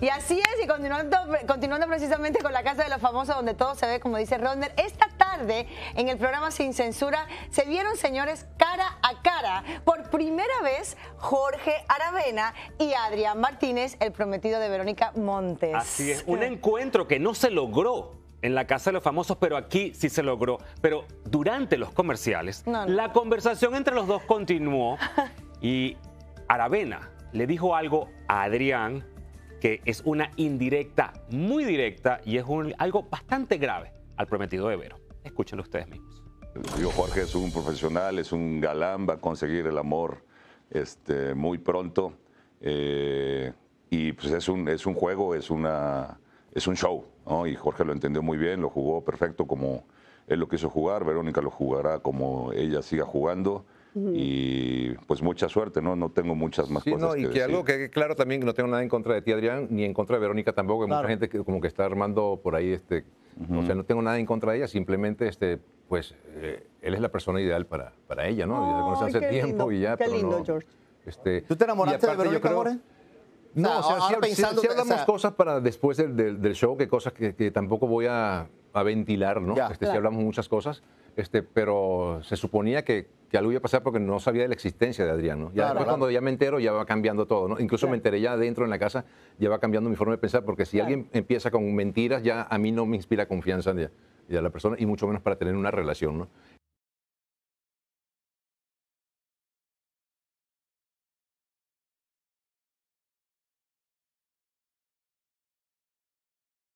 Y así es, y continuando, precisamente con la Casa de los Famosos, donde todo se ve, como dice Rodner, esta tarde en el programa Sin Censura se vieron, señores, cara a cara, por primera vez, Jorge Aravena y Adrián Martínez, el prometido de Verónica Montes. Así es, un encuentro que no se logró en la Casa de los Famosos, pero aquí sí se logró. Pero durante los comerciales, la conversación entre los dos continuó y Aravena le dijo algo a Adrián que es una indirecta muy directa y es algo bastante grave al prometido de Vero. Escúchenlo ustedes mismos. Yo, Jorge es un profesional, es un galán, va a conseguir el amor este, muy pronto. Eh, y pues es un, es un juego, es, una, es un show. Y Jorge lo entendió muy bien, lo jugó perfecto como él lo quiso jugar. Verónica lo jugará como ella siga jugando. Y pues mucha suerte, ¿no? No tengo muchas más sí, cosas no, y que, algo que, claro, también no tengo nada en contra de ti, Adrián, ni en contra de Verónica tampoco, que mucha gente como que está armando por ahí, este, o sea, no tengo nada en contra de ella, simplemente, este, pues, eh, él es la persona ideal para, para ella, ¿no? Oh, se conoce hace tiempo y ya, Qué lindo, George. Este, ¿Tú te enamoraste de Verónica creo, No, o sea, si, cosas para después del, del, show, que cosas que tampoco voy a a ventilar, ¿no? este, sí hablamos muchas cosas, este, pero se suponía que, que algo iba a pasar porque no sabía de la existencia de Adrián, ¿no? Ya después cuando ya me entero ya va cambiando todo, ¿no? Incluso me enteré ya dentro en la casa, ya va cambiando mi forma de pensar, porque si alguien empieza con mentiras, ya a mí no me inspira confianza de la persona, y mucho menos para tener una relación. ¿no?